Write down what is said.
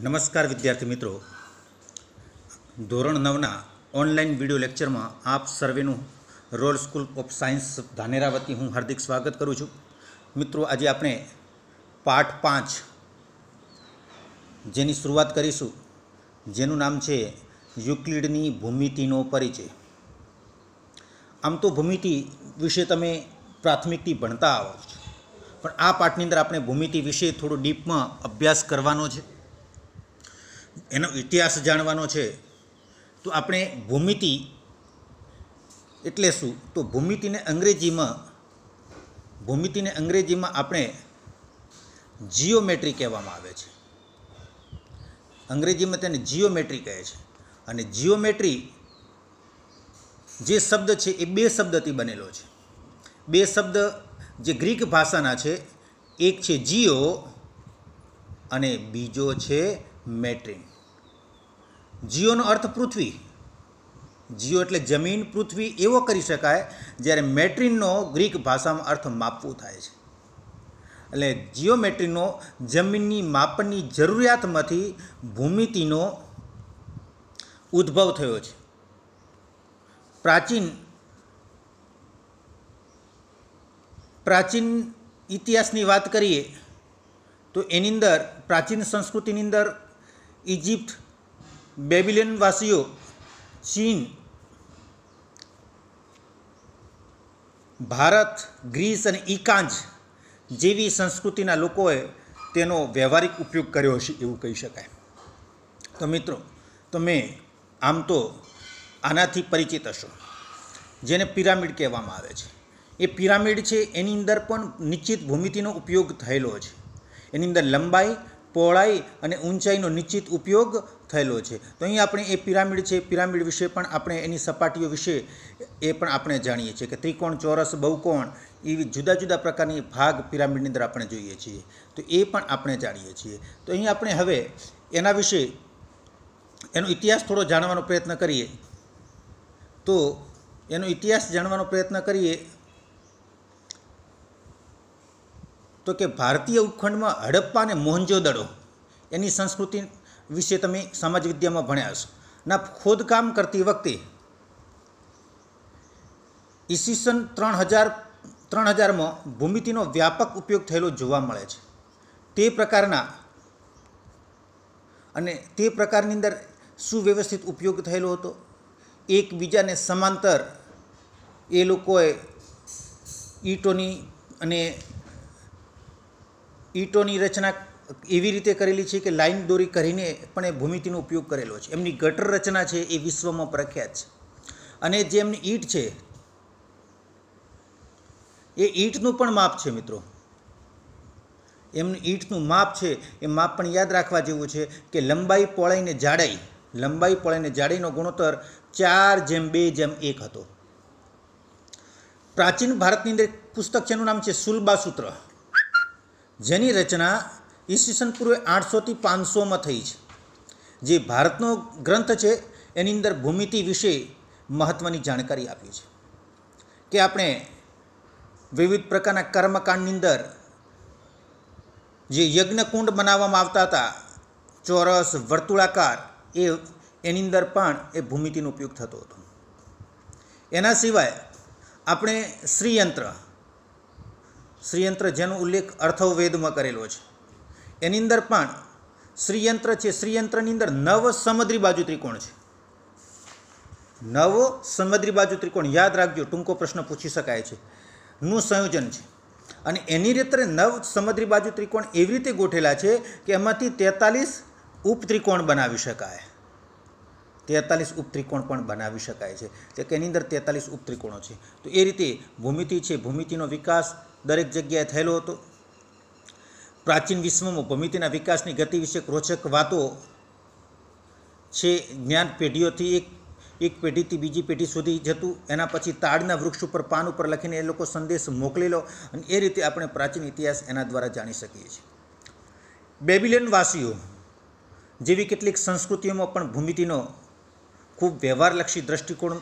નમસ્કાર વિદ્યાર્થી મિત્રો ધોરણ નવના ઓનલાઈન વિડિયો લેક્ચરમાં આપ સર્વેનું રોલ સ્કૂલ ઓફ સાયન્સ ધાનેરાવતી હું હાર્દિક સ્વાગત કરું છું મિત્રો આજે આપણે પાઠ પાંચ જેની શરૂઆત કરીશું જેનું નામ છે યુક્લિડની ભૂમિતિનો પરિચય આમ તો ભૂમિતિ વિશે તમે પ્રાથમિકથી ભણતા આવો છો પણ આ પાઠની અંદર આપણે ભૂમિતિ વિશે થોડો ડીપમાં અભ્યાસ કરવાનો છે એનો ઇતિહાસ જાણવાનો છે તો આપણે ભૂમિતિ એટલે શું તો ભૂમિતિને અંગ્રેજીમાં ભૂમિતિને અંગ્રેજીમાં આપણે જીઓમેટ્રી કહેવામાં આવે છે અંગ્રેજીમાં તેને જીઓમેટ્રી કહે છે અને જીઓમેટ્રી જે શબ્દ છે એ બે શબ્દથી બનેલો છે બે શબ્દ જે ગ્રીક ભાષાના છે એક છે જીઓ અને બીજો છે મેટ્રિન જીઓનો અર્થ પૃથ્વી જીઓ એટલે જમીન પૃથ્વી એવો કરી શકાય જ્યારે મેટ્રિનનો ગ્રીક ભાષામાં અર્થ માપવું થાય છે એટલે જીઓમેટ્રીનો જમીનની માપની જરૂરિયાતમાંથી ભૂમિતિનો ઉદ્ભવ થયો છે પ્રાચીન પ્રાચીન ઇતિહાસની વાત કરીએ તો એની અંદર પ્રાચીન સંસ્કૃતિની અંદર ઇજિપ્ત બેબિલિયનવાસીઓ ચીન ભારત ગ્રીસ અને ઇકાંજ જેવી સંસ્કૃતિના લોકોએ તેનો વ્યવહારિક ઉપયોગ કર્યો હશે એવું કહી શકાય તો મિત્રો તમે આમ તો આનાથી પરિચિત હશો જેને પિરામિડ કહેવામાં આવે છે એ પિરામિડ છે એની અંદર પણ નિશ્ચિત ભૂમિતિનો ઉપયોગ થયેલો છે એની અંદર લંબાઈ પહોળાઈ અને ઊંચાઈનો નિશ્ચિત ઉપયોગ થયેલો છે તો અહીં આપણે એ પિરામિડ છે પિરામિડ વિશે પણ આપણે એની સપાટીઓ વિશે એ પણ આપણે જાણીએ છીએ કે ત્રિકોણ ચોરસ બહુકોણ એવી જુદા જુદા પ્રકારની ભાગ પિરામિડની અંદર આપણે જોઈએ છીએ તો એ પણ આપણે જાણીએ છીએ તો અહીં આપણે હવે એના વિશે એનો ઇતિહાસ થોડો જાણવાનો પ્રયત્ન કરીએ તો એનો ઇતિહાસ જાણવાનો પ્રયત્ન કરીએ તો કે ભારતીય ઉપખંડમાં હડપ્પા અને મોહનજોદડો એની સંસ્કૃતિ વિશે તમે સમાજ વિદ્યામાં ભણ્યા છો ના ખોદકામ કરતી વખતે ઈસવીસન ત્રણ હજાર ત્રણ હજારમાં ભૂમિતિનો વ્યાપક ઉપયોગ થયેલો જોવા મળે છે તે પ્રકારના અને તે પ્રકારની અંદર સુવ્યવસ્થિત ઉપયોગ થયેલો હતો એકબીજાને સમાંતર એ લોકોએ ઈંટોની અને ઈંટોની રચના એવી રીતે કરેલી છે કે લાઈન દોરી કરીને પણ એ ભૂમિતિનો ઉપયોગ કરેલો છે એમની ગટર રચના છે એ વિશ્વમાં પ્રખ્યાત છે અને જે એમની ઈંટ છે એ ઈંટનું પણ માપ છે મિત્રો એમની ઈંટનું માપ છે એ માપ પણ યાદ રાખવા જેવું છે કે લંબાઈ પોળાઈને જાડાઈ લંબાઈ પોળાઈને જાડાઈનો ગુણોત્તર ચાર જેમ બે જેમ એક હતો પ્રાચીન ભારતની અંદર પુસ્તક છે એનું નામ છે સુલબા સૂત્ર જેની રચના ઈસવીસન પૂર્વે આઠસોથી પાંચસોમાં થઈ છે જે ભારતનો ગ્રંથ છે એની અંદર ભૂમિતિ વિશે મહત્ત્વની જાણકારી આપી છે કે આપણે વિવિધ પ્રકારના કર્મકાંડની અંદર જે યજ્ઞકુંડ બનાવવામાં આવતા હતા ચોરસ વર્તુળાકાર એ એની અંદર પણ એ ભૂમિતિનો ઉપયોગ થતો હતો એના સિવાય આપણે શ્રીયંત્ર શ્રીયંત્ર જેનો ઉલ્લેખ અર્થવેદમાં કરેલો છે એની અંદર પણ શ્રીયંત્ર છે શ્રીયંત્રની અંદર નવ સમદ્રી બાજુ ત્રિકોણ છે નવો સમુદ્રી બાજુ ત્રિકોણ યાદ રાખજો ટૂંકો પ્રશ્ન પૂછી શકાય છે નું સંયોજન છે અને એની રીતે નવ સમુદ્રી બાજુ ત્રિકોણ એવી રીતે ગોઠેલા છે કે એમાંથી તેતાલીસ ઉપત્રિકોણ બનાવી શકાય તેતાલીસ ઉપત્રિકોણ પણ બનાવી શકાય છે તે કે એની અંદર તેતાલીસ ઉપત્રિકોણો છે તો એ રીતે ભૂમિતિ છે ભૂમિતિનો વિકાસ દરેક જગ્યાએ થયેલો હતો પ્રાચીન વિશ્વમાં ભૂમિતિના વિકાસની ગતિ વિશે રોચક વાતો છે જ્ઞાન પેઢીઓથી એક એક પેઢીથી બીજી પેઢી સુધી જતું એના પછી તાડના વૃક્ષ ઉપર પાન ઉપર લખીને એ લોકો સંદેશ મોકલેલો અને એ રીતે આપણે પ્રાચીન ઇતિહાસ એના દ્વારા જાણી શકીએ છીએ બેબિલિયન વાસીઓ જેવી કેટલીક સંસ્કૃતિઓમાં પણ ભૂમિતિનો ખૂબ વ્યવહારલક્ષી દ્રષ્ટિકોણ